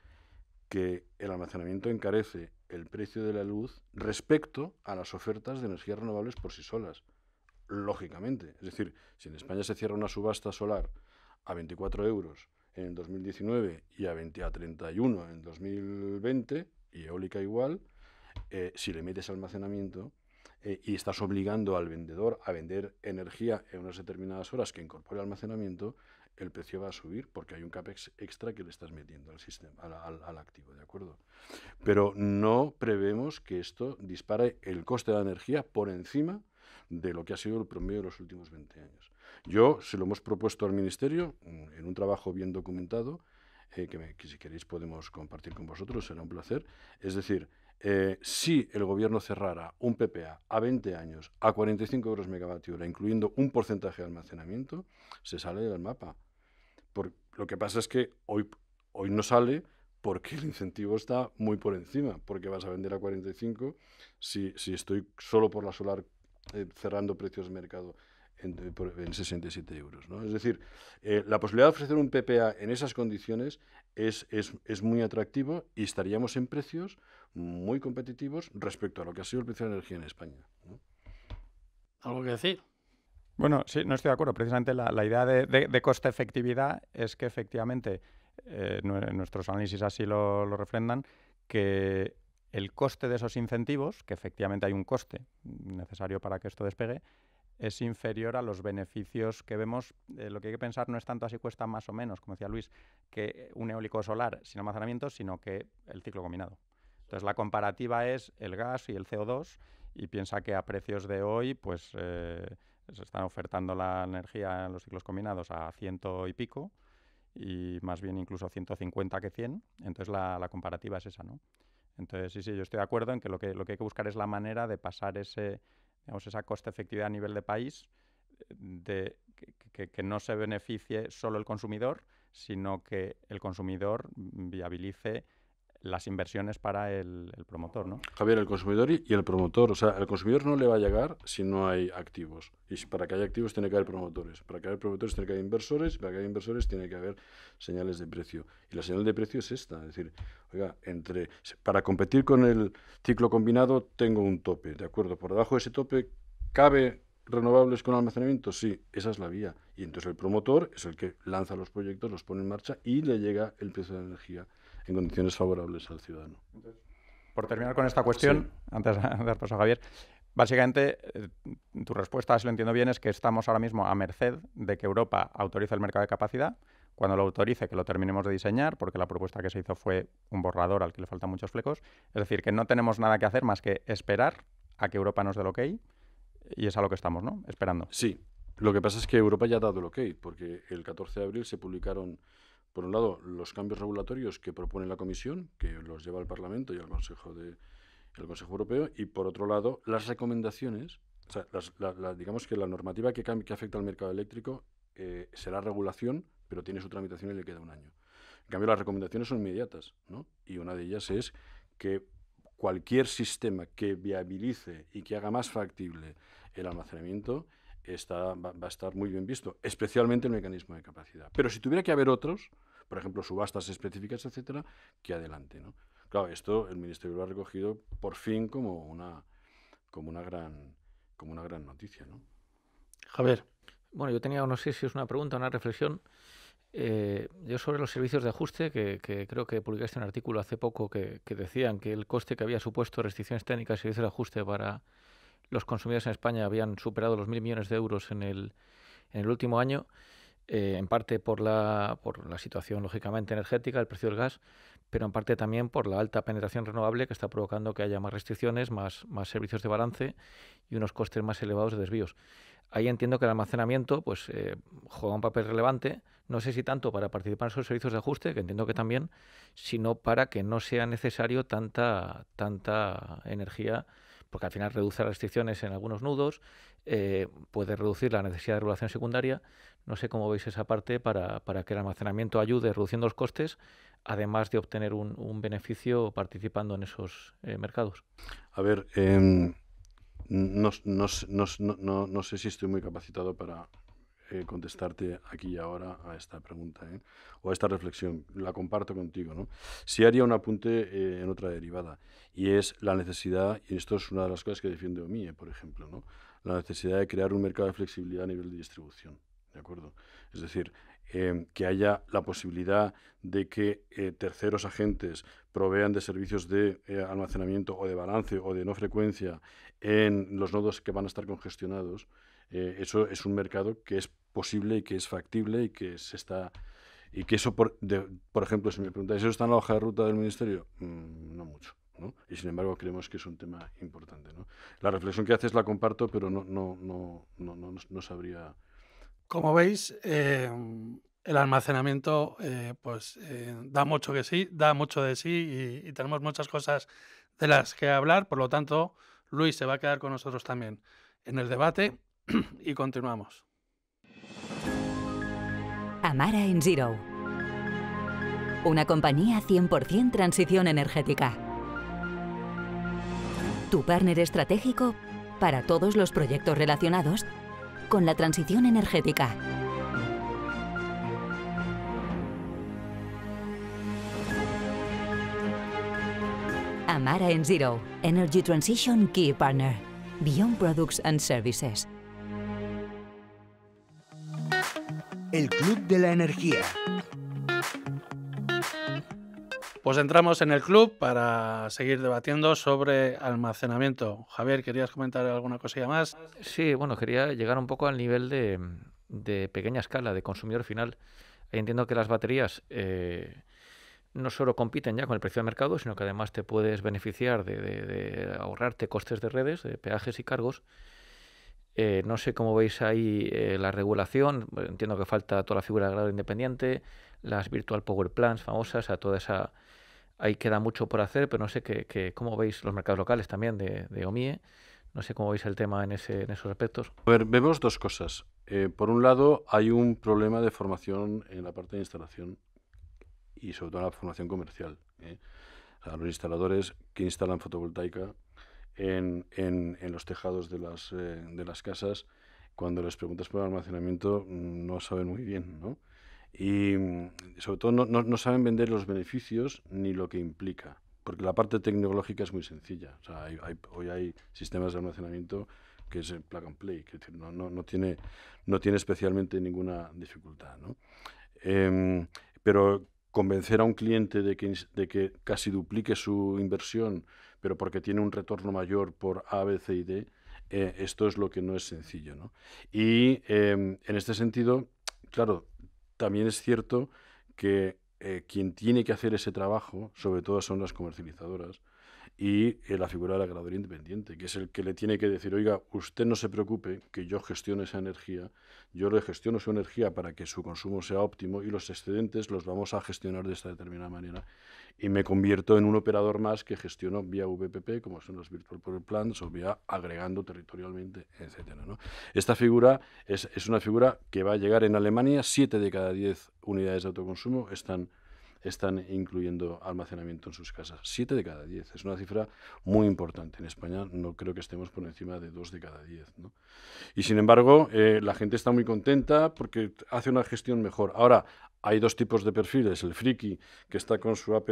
que el almacenamiento encarece el precio de la luz respecto a las ofertas de energías renovables por sí solas, lógicamente. Es decir, si en España se cierra una subasta solar a 24 euros en el 2019 y a, a 31 en 2020, y eólica igual, eh, si le metes almacenamiento eh, y estás obligando al vendedor a vender energía en unas determinadas horas que incorpore almacenamiento, el precio va a subir porque hay un CAPEX extra que le estás metiendo al sistema, al, activo, ¿de acuerdo? Pero no prevemos que esto dispare el coste de la energía por encima de lo que ha sido el promedio de los últimos 20 años. Yo se lo hemos propuesto al Ministerio mm, en un trabajo bien documentado, eh, que, que si queréis podemos compartir con vosotros, será un placer. Es decir, eh, si el gobierno cerrara un PPA a 20 años a 45 euros megavatio incluyendo un porcentaje de almacenamiento, se sale del mapa. lo que pasa es que hoy, hoy no sale porque el incentivo está muy por encima, porque vas a vender a 45 si, estoy solo por la solar eh, cerrando precios de mercado en, 67 eh, euros. ¿no? Es decir, la posibilidad de ofrecer un PPA en esas condiciones es, es, es muy atractivo y estaríamos en precios muy competitivos respecto a lo que ha sido el precio de energía en España. ¿Algo que decir? Bueno, sí, no estoy de acuerdo. Precisamente la, idea de, coste-efectividad es que efectivamente eh, nuestros análisis así lo, refrendan, que el coste de esos incentivos, que efectivamente hay un coste necesario para que esto despegue, es inferior a los beneficios que vemos. Eh, lo que hay que pensar no es tanto así cuesta más o menos, como decía Luis, que un eólico solar sin almacenamiento, sino que el ciclo combinado. Entonces la comparativa es el gas y el CO2 y piensa que a precios de hoy pues eh, se están ofertando la energía en los ciclos combinados a ciento y pico y más bien incluso a 150 que 100. Entonces la, comparativa es esa, ¿no? Entonces sí, sí, yo estoy de acuerdo en que lo que, lo que hay que buscar es la manera de pasar ese, esa coste efectividad a nivel de país de que, no se beneficie solo el consumidor, sino que el consumidor viabilice las inversiones para el, promotor, ¿no? Javier, el consumidor y, el promotor. O sea, el consumidor no le va a llegar si no hay activos. Y para que haya activos tiene que haber promotores. Para que haya promotores tiene que haber inversores. Para que haya inversores tiene que haber señales de precio. Y la señal de precio es esta. Es decir, oiga, entre, para competir con el ciclo combinado tengo un tope, ¿de acuerdo? Por debajo de ese tope cabe renovables con almacenamiento? Sí, esa es la vía. Y entonces el promotor es el que lanza los proyectos, los pone en marcha y le llega el precio de energía en condiciones favorables al ciudadano. Por terminar con esta cuestión, antes de dar paso a Javier, básicamente eh, tu respuesta, si lo entiendo bien, es que estamos ahora mismo a merced de que Europa autorice el mercado de capacidad. Cuando lo autorice, que lo terminemos de diseñar, porque la propuesta que se hizo fue un borrador al que le faltan muchos flecos. Es decir, que no tenemos nada que hacer más que esperar a que Europa nos dé el ok, y es a lo que estamos, ¿no? Esperando. Sí, lo que pasa es que Europa ya ha dado el ok, porque el 14 de abril se publicaron por un lado, los cambios regulatorios que propone la Comisión, que los lleva al Parlamento y al Consejo, de, el Consejo Europeo, y por otro lado, las recomendaciones, digamos que la normativa que, afecta al mercado eléctrico eh, será regulación, pero tiene su tramitación y le queda un año. En cambio, las recomendaciones son inmediatas, ¿no? Y una de ellas es que cualquier sistema que viabilice y que haga más factible el almacenamiento está, va, a estar muy bien visto, especialmente el mecanismo de capacidad. Pero si tuviera que haber otros, por ejemplo, subastas específicas, etcétera, que adelante. ¿no? Claro, esto el Ministerio lo ha recogido por fin como una, como una, gran, como una gran noticia. ¿no? Javier. Bueno, yo tenía, no sé si es una pregunta o una reflexión. Eh, yo sobre los servicios de ajuste, que, creo que publicaste un artículo hace poco que, decían que el coste que había supuesto restricciones técnicas y servicios de ajuste para los consumidores en España habían superado los mil millones de euros en el, en el último año, eh, en parte por la, por la situación lógicamente energética, el precio del gas, pero en parte también por la alta penetración renovable que está provocando que haya más restricciones, más, más servicios de balance y unos costes más elevados de desvíos. Ahí entiendo que el almacenamiento pues, eh, juega un papel relevante, no sé si tanto para participar en esos servicios de ajuste, que entiendo que también, sino para que no sea necesario tanta, tanta energía porque al final reduce las restricciones en algunos nudos, eh, puede reducir la necesidad de regulación secundaria. No sé cómo veis esa parte para, que el almacenamiento ayude reduciendo los costes, además de obtener un, beneficio participando en esos eh, mercados. A ver, em, no sé si estoy muy capacitado para eh, contestarte aquí y ahora a esta pregunta ¿eh? o a esta reflexión. La comparto contigo. ¿no? Sí haría un apunte eh, en otra derivada y es la necesidad, y esto es una de las cosas que defiende OMIE, por ejemplo, ¿no? la necesidad de crear un mercado de flexibilidad a nivel de distribución. ¿De acuerdo? Es decir, em, que haya la posibilidad de que terceros agentes provean de servicios de almacenamiento o de balance o de no frecuencia en los nodos que van a estar congestionados eh, eso es un mercado que es posible y que es factible y que se está y que eso por, ejemplo si me preguntáis eso está en la hoja de ruta del ministerio mm, no mucho ¿no? y sin embargo creemos que es un tema importante la reflexión que haces la comparto pero no no no sabría como veis eh, el almacenamiento eh, pues da mucho que sí da mucho de sí y tenemos muchas cosas de las que hablar por lo tanto Luis se va a quedar con nosotros también en el debate y continuamos. Amara en Zero. Una compañía 100% transición energética. Tu partner estratégico para todos los proyectos relacionados con la transición energética. Amara en Zero, Energy Transition Key Partner, Beyond Products and Services. El Club de la Energía. Pues entramos en el club para seguir debatiendo sobre almacenamiento. Javier, ¿querías comentar alguna cosilla más? Sí, bueno, quería llegar un poco al nivel de, pequeña escala, de consumidor final. Entiendo que las baterías eh, no solo compiten ya con el precio de mercado, sino que además te puedes beneficiar de, de ahorrarte costes de redes, de peajes y cargos. Eh, no sé cómo veis ahí eh, la regulación. Entiendo que falta toda la figura de grado independiente, las Virtual Power plants famosas, a toda esa. Ahí queda mucho por hacer, pero no sé cómo veis los mercados locales también de, de, OMIE. No sé cómo veis el tema en, esos aspectos. A ver, vemos dos cosas. Eh, por un lado, hay un problema de formación en la parte de instalación y sobre todo en la formación comercial. O los instaladores que instalan fotovoltaica en, en, en los tejados de las, eh, de las casas, cuando les preguntas por almacenamiento mm, no saben muy bien, ¿no? Y mm, sobre todo no, no, saben vender los beneficios ni lo que implica, porque la parte tecnológica es muy sencilla. hoy hay sistemas de almacenamiento que es el plug and play, que no, no tiene, no tiene especialmente ninguna dificultad. ¿no? Em, pero convencer a un cliente de que, de que casi duplique su inversión pero porque tiene un retorno mayor por A, B, C y D, eh, esto es lo que no es sencillo. ¿no? Y em, en este sentido, claro, también es cierto que eh, quien tiene que hacer ese trabajo, sobre todo son las comercializadoras, y eh, la figura de la agregador independiente, que es el que le tiene que decir, oiga, usted no se preocupe, que yo gestione esa energía, yo le gestiono su energía para que su consumo sea óptimo y los excedentes los vamos a gestionar de esta determinada manera. Y me convierto en un operador más que gestiono vía VPP, como son los Virtual Power Plants, o vía agregando territorialmente, etc. Esta figura es, es una figura que va a llegar en Alemania, 7 de cada 10 unidades de autoconsumo están están incluyendo almacenamiento en sus casas. Siete de cada diez. Es una cifra muy importante. En España no creo que estemos por encima de dos de cada diez. Y sin embargo, eh, la gente está muy contenta porque hace una gestión mejor. Ahora, hay dos tipos de perfiles, el friki que está con su app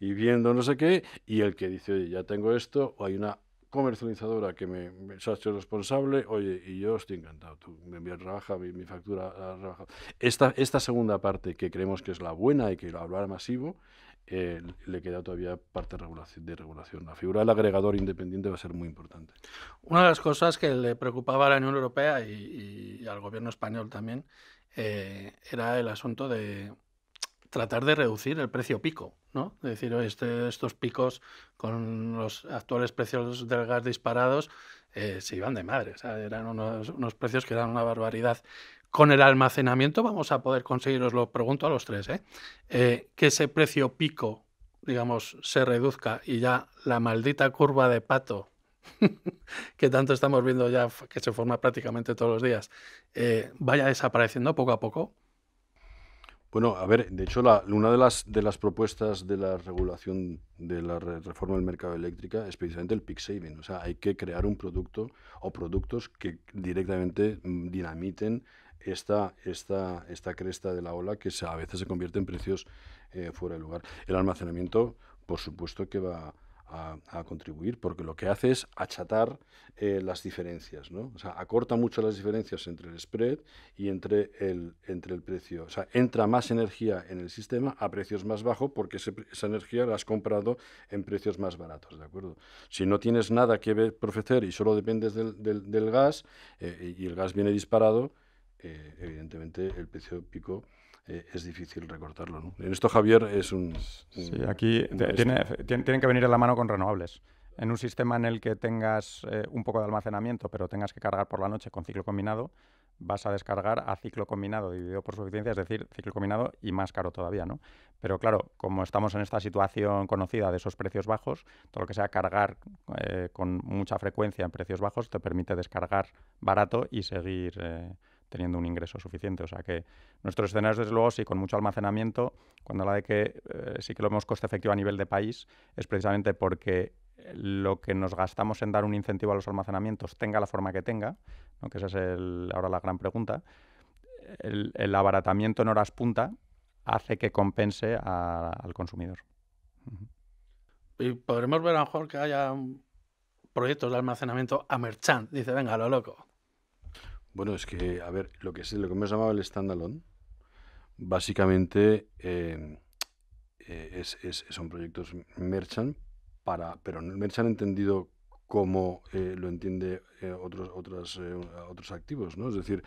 y viendo no sé qué, y el que dice, oye, ya tengo esto, o hay una comercializadora que me, ha hecho responsable, oye, y yo estoy encantado, tú me envías rebaja, mi, factura ha Esta, esta segunda parte que creemos que es la buena y que lo hablar masivo, eh, le queda todavía parte de regulación. La figura del agregador independiente va a ser muy importante. Una de las cosas que le preocupaba a la Unión Europea y, al gobierno español también eh, era el asunto de, tratar de reducir el precio pico, ¿no? Es decir, este, estos picos con los actuales precios del gas disparados eh, se iban de madre, o sea, eran unos, precios que eran una barbaridad. Con el almacenamiento vamos a poder conseguir, os lo pregunto a los tres, ¿eh? Eh, que ese precio pico, digamos, se reduzca y ya la maldita curva de pato que tanto estamos viendo ya que se forma prácticamente todos los días, vaya desapareciendo poco a poco. Bueno, a ver, de hecho, una de las, de las propuestas de la regulación de la reforma del mercado eléctrica es precisamente el peak saving. O sea, hay que crear un producto o productos que directamente mm, dinamiten esta, esta, esta cresta de la ola que a veces se convierte en precios eh, fuera de lugar. El almacenamiento, por supuesto que va, a, contribuir, porque lo que hace es achatar eh, las diferencias, ¿no? O sea, acorta mucho las diferencias entre el spread y entre el, entre el precio. O sea, entra más energía en el sistema a precios más bajos porque esa energía la has comprado en precios más baratos, ¿de acuerdo? Si no tienes nada que ofrecer y solo dependes del, gas eh, y el gas viene disparado, eh, evidentemente el precio pico eh, es difícil recortarlo. ¿no? En esto Javier es un... Sí, aquí tiene, tienen que venir a la mano con renovables. En un sistema en el que tengas eh, un poco de almacenamiento, pero tengas que cargar por la noche con ciclo combinado, vas a descargar a ciclo combinado dividido por suficiencia, es decir, ciclo combinado y más caro todavía, ¿no? Pero claro, como estamos en esta situación conocida de esos precios bajos, todo lo que sea cargar eh, con mucha frecuencia en precios bajos te permite descargar barato y seguir teniendo un ingreso suficiente. O sea que nuestros escenarios, desde luego, sí, con mucho almacenamiento, cuando habla de que eh, sí que lo vemos coste efectivo a nivel de país, es precisamente porque lo que nos gastamos en dar un incentivo a los almacenamientos tenga la forma que tenga, ¿no? que esa es ahora la gran pregunta, el, abaratamiento en horas punta hace que compense al consumidor. Y podremos ver a lo mejor que haya proyectos de almacenamiento a merchant, dice, venga, lo loco. Bueno, es que, a ver, lo que, es, lo que hemos llamado el standalone, básicamente em, eh, son proyectos merchant, para, pero merchant entendido como eh, lo entiende eh, otros, otros activos, ¿no? Es decir,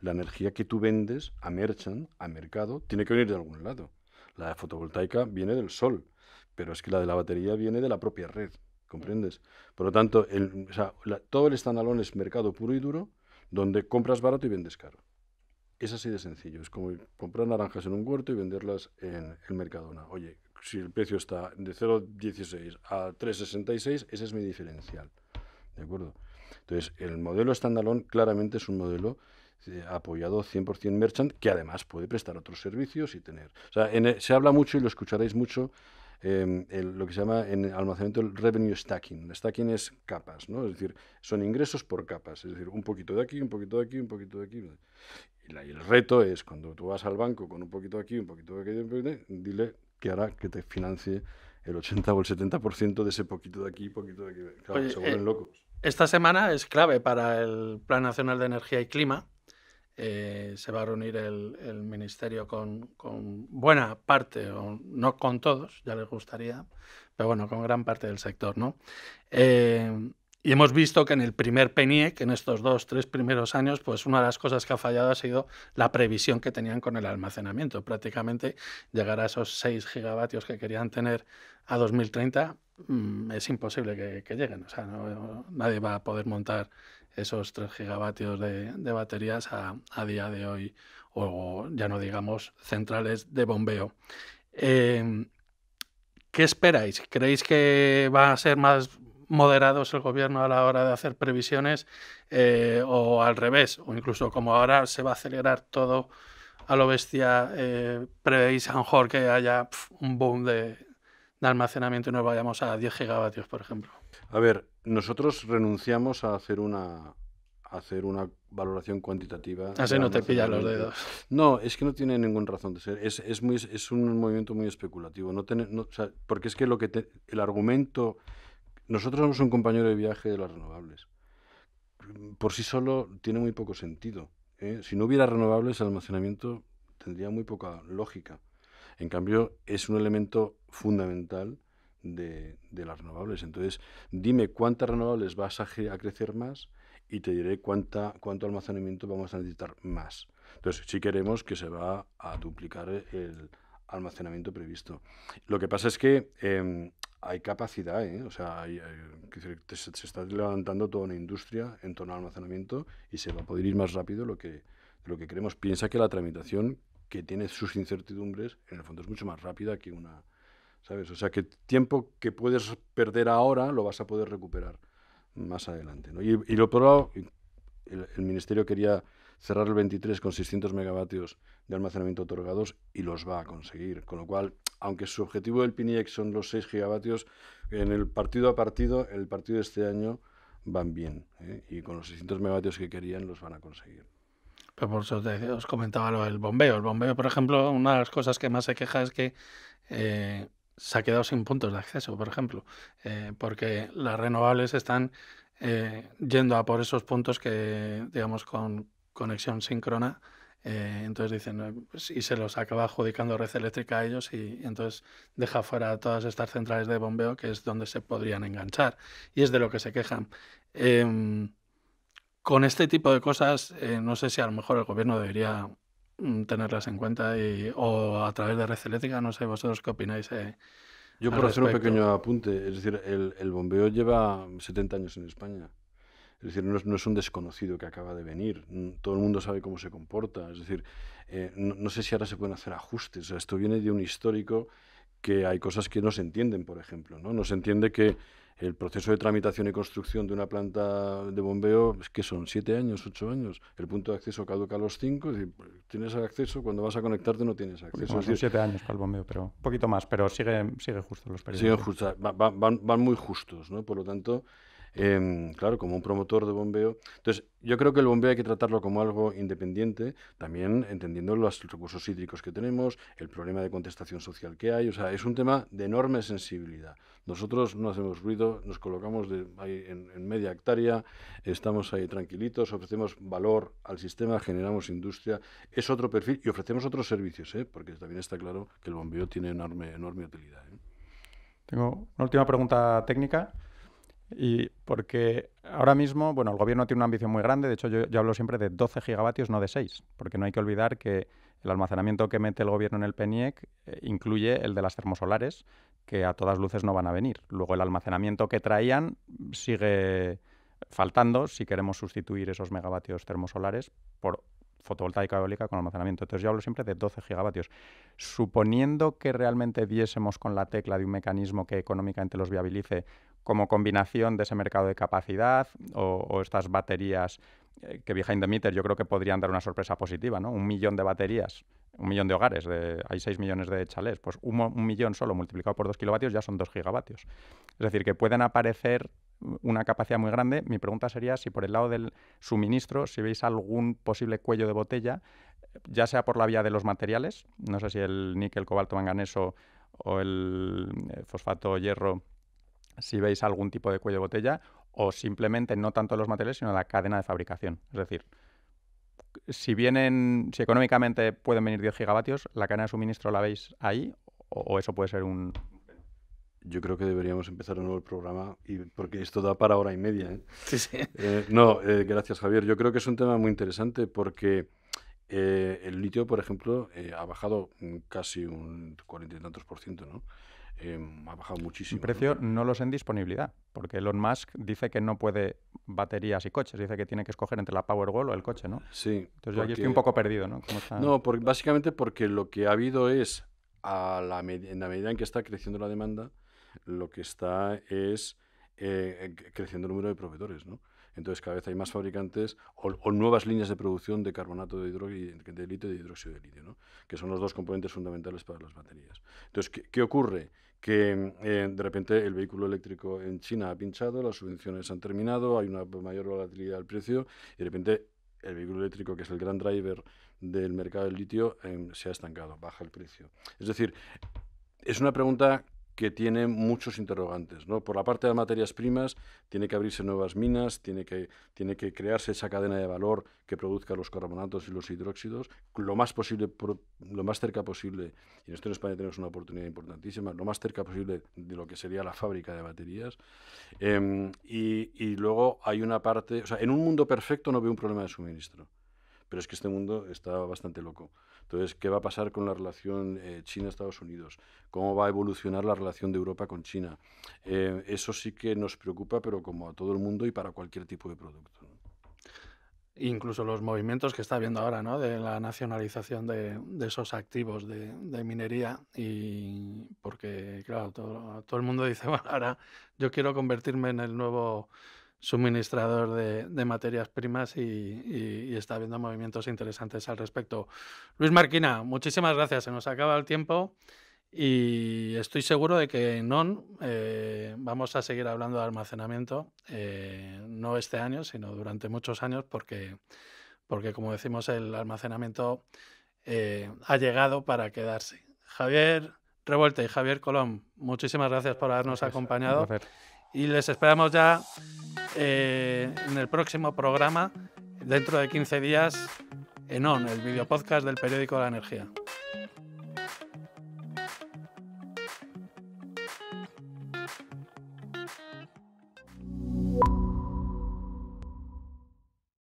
la energía que tú vendes a merchant, a mercado, tiene que venir de algún lado. La fotovoltaica viene del sol, pero es que la de la batería viene de la propia red, ¿comprendes? Por lo tanto, todo el standalone es mercado puro y duro, donde compras barato y vendes caro. Es así de sencillo, es como comprar naranjas en un huerto y venderlas en el Mercadona. Oye, si el precio está de 0,16 a 3,66, ese es mi diferencial. ¿De acuerdo? Entonces, el modelo standalone claramente es un modelo eh, apoyado 100% merchant, que además puede prestar otros servicios y tener. O sea, e, se habla mucho y lo escucharéis mucho Em, lo que se llama en almacenamiento el revenue stacking. stacking es capas, ¿no? Es decir, son ingresos por capas, es decir, un poquito de aquí, un poquito de aquí, un poquito de aquí. Y, la, el reto es cuando tú vas al banco con un poquito de aquí, un poquito de aquí, dile que hará que te financie el 80 o el 70% de ese poquito de aquí, poquito de aquí. se vuelven eh, locos. Esta semana es clave para el Plan Nacional de Energía y Clima eh, se va a reunir el, ministerio con, buena parte, o no con todos, ya les gustaría, pero bueno, con gran parte del sector. ¿no? Eh, y hemos visto que en el primer PENIEC, en estos dos, tres primeros años, pues una de las cosas que ha fallado ha sido la previsión que tenían con el almacenamiento. Prácticamente llegar a esos 6 gigavatios que querían tener a 2030 mm, es imposible que, lleguen. O sea, nadie va a poder montar esos 3 gigavatios de, baterías a, día de hoy, o ya no digamos centrales de bombeo. Em, ¿Qué esperáis? ¿Creéis que va a ser más moderados el gobierno a la hora de hacer previsiones eh, o al revés? O incluso como ahora se va a acelerar todo a lo bestia, eh, a lo mejor que haya un boom de, de almacenamiento y nos vayamos a 10 gigavatios, por ejemplo? A ver, nosotros renunciamos a hacer una hacer una valoración cuantitativa. Así ah, no te pillan los dedos. No, es que no tiene ninguna razón de ser. Es, muy, es un movimiento muy especulativo. No, porque es que, lo que el argumento... Nosotros somos un compañero de viaje de las renovables. Por sí solo tiene muy poco sentido. ¿eh? Si no hubiera renovables, el almacenamiento tendría muy poca lógica. En cambio, es un elemento fundamental de, las renovables. Entonces, dime cuántas renovables vas a, crecer más y te diré cuánta, cuánto almacenamiento vamos a necesitar más. Entonces, sí queremos que se va a duplicar el almacenamiento previsto. Lo que pasa es que em, hay capacidad, ¿eh? o sea, eh, se, se, está levantando toda una industria en torno al almacenamiento y se va a poder ir más rápido lo que, lo que queremos. Piensa que la tramitación, que tiene sus incertidumbres, en el fondo es mucho más rápida que una, ¿sabes? O sea, que tiempo que puedes perder ahora lo vas a poder recuperar más adelante. Y, lo probado, el, Ministerio quería cerrar el 23 con 600 megavatios de almacenamiento otorgados y los va a conseguir. Con lo cual, aunque su objetivo del PINIEX son los 6 gigavatios, en el partido a partido, el partido de este año van bien. ¿eh? Y con los 600 megavatios que querían los van a conseguir. Pero por eso os comentaba lo del bombeo. El bombeo, por ejemplo, una de las cosas que más se queja es que eh, se ha quedado sin puntos de acceso, por ejemplo, eh, porque las renovables están eh, yendo a por esos puntos que, digamos, con conexión síncrona, eh, entonces dicen, pues, y se los acaba adjudicando red eléctrica a ellos y, entonces deja fuera todas estas centrales de bombeo que es donde se podrían enganchar. Y es de lo que se quejan. Em, con este tipo de cosas, no sé si a lo mejor el gobierno debería Mm, tenerlas en cuenta y, o a través de red no sé, vosotros qué opináis. Eh, Yo por hacer un pequeño apunte, es decir, el, bombeo lleva 70 años en España. Es decir, no es, un desconocido que acaba de venir. Mm, todo el mundo sabe cómo se comporta. Es decir, eh, no, sé si ahora se pueden hacer ajustes. esto viene de un histórico que hay cosas que no se entienden, por ejemplo. No, no se entiende que el proceso de tramitación y construcción de una planta de bombeo es que son siete años, ocho años. El punto de acceso caduca a los cinco. Es decir, tienes acceso, cuando vas a conectarte no tienes acceso. son siete años para el bombeo, pero un poquito más, pero sigue, sigue justo los periodos. Siguen justo, van, van, van, muy justos, ¿no? Por lo tanto, Em, claro, como un promotor de bombeo. Entonces, yo creo que el bombeo hay que tratarlo como algo independiente, también entendiendo los recursos hídricos que tenemos, el problema de contestación social que hay. O sea, es un tema de enorme sensibilidad. Nosotros no hacemos ruido, nos colocamos en, media hectárea, estamos ahí tranquilitos, ofrecemos valor al sistema, generamos industria. Es otro perfil y ofrecemos otros servicios, ¿eh? porque también está claro que el bombeo tiene enorme, enorme utilidad. ¿eh? Tengo una última pregunta técnica. Y porque ahora mismo, bueno, el gobierno tiene una ambición muy grande, de hecho yo, hablo siempre de 12 gigavatios, no de 6, porque no hay que olvidar que el almacenamiento que mete el gobierno en el PENIEC eh, incluye el de las termosolares, que a todas luces no van a venir. Luego el almacenamiento que traían sigue faltando si queremos sustituir esos megavatios termosolares por fotovoltaica eólica con almacenamiento. Entonces yo hablo siempre de 12 gigavatios. Suponiendo que realmente diésemos con la tecla de un mecanismo que económicamente los viabilice, como combinación de ese mercado de capacidad o, estas baterías eh, que Behind the Meter yo creo que podrían dar una sorpresa positiva, ¿no? Un millón de baterías, un millón de hogares, de, hay 6 millones de chalés, pues un, millón solo multiplicado por 2 kilovatios ya son 2 gigavatios. Es decir, que pueden aparecer una capacidad muy grande. Mi pregunta sería si por el lado del suministro, si veis algún posible cuello de botella, ya sea por la vía de los materiales, no sé si el níquel, cobalto, manganeso o el eh, fosfato, hierro, si veis algún tipo de cuello de botella o simplemente no tanto los materiales, sino la cadena de fabricación. Es decir, si vienen, si económicamente pueden venir 10 gigavatios, ¿la cadena de suministro la veis ahí? ¿O, eso puede ser un...? Yo creo que deberíamos empezar un nuevo programa y, porque esto da para hora y media. ¿eh? Eh, no, eh, gracias Javier. Yo creo que es un tema muy interesante porque el litio, por ejemplo, ha bajado casi un cuarenta y tantos por ciento, ¿no? Em, ha bajado muchísimo. El Precio ¿no? los en disponibilidad, porque Elon Musk dice que no puede baterías y coches, dice que tiene que escoger entre la Powerwall o el coche, ¿no? Sí. Entonces yo aquí estoy un poco perdido, ¿no? No, porque, básicamente porque lo que ha habido es, en la medida en que está creciendo la demanda, lo que está es eh, eh, creciendo el número de proveedores, ¿no? Entonces cada vez hay más fabricantes o, nuevas líneas de producción de carbonato de, hidróxido de litio y de hidróxido de litio, ¿no? que son los dos componentes fundamentales para las baterías. Entonces, ¿qué, ocurre? que eh, de repente el vehículo eléctrico en China ha pinchado, las subvenciones han terminado, hay una mayor volatilidad del precio y de repente el vehículo eléctrico, que es el gran driver del mercado del litio, em, se ha estancado, baja el precio. Es decir, es una pregunta que tiene muchos interrogantes. ¿no? Por la parte de materias primas, tiene que abrirse nuevas minas, tiene que, tiene que crearse esa cadena de valor que produzca los carbonatos y los hidróxidos lo más, posible, lo más cerca posible, y en esto en España tenemos una oportunidad importantísima, lo más cerca posible de lo que sería la fábrica de baterías. Em, y, y luego hay una parte, o sea, en un mundo perfecto no veo un problema de suministro, pero es que este mundo está bastante loco. Entonces, ¿qué va a pasar con la relación eh, China-Estados Unidos? ¿Cómo va a evolucionar la relación de Europa con China? Eh, eso sí que nos preocupa, pero como a todo el mundo y para cualquier tipo de producto. Incluso los movimientos que está habiendo ahora, ¿no? De la nacionalización de, esos activos de, minería. Y porque, claro, todo, todo el mundo dice, bueno, ahora yo quiero convertirme en el nuevo suministrador de, materias primas y, está habiendo movimientos interesantes al respecto. Luis Marquina, muchísimas gracias. Se nos acaba el tiempo y estoy seguro de que en ON eh, vamos a seguir hablando de almacenamiento, eh, no este año, sino durante muchos años, porque, porque como decimos, el almacenamiento eh, ha llegado para quedarse. Javier Revuelta y Javier Colón, muchísimas gracias por habernos acompañado. Y les esperamos ya eh, en el próximo programa, dentro de 15 días, en ON, el videopodcast del periódico de La Energía.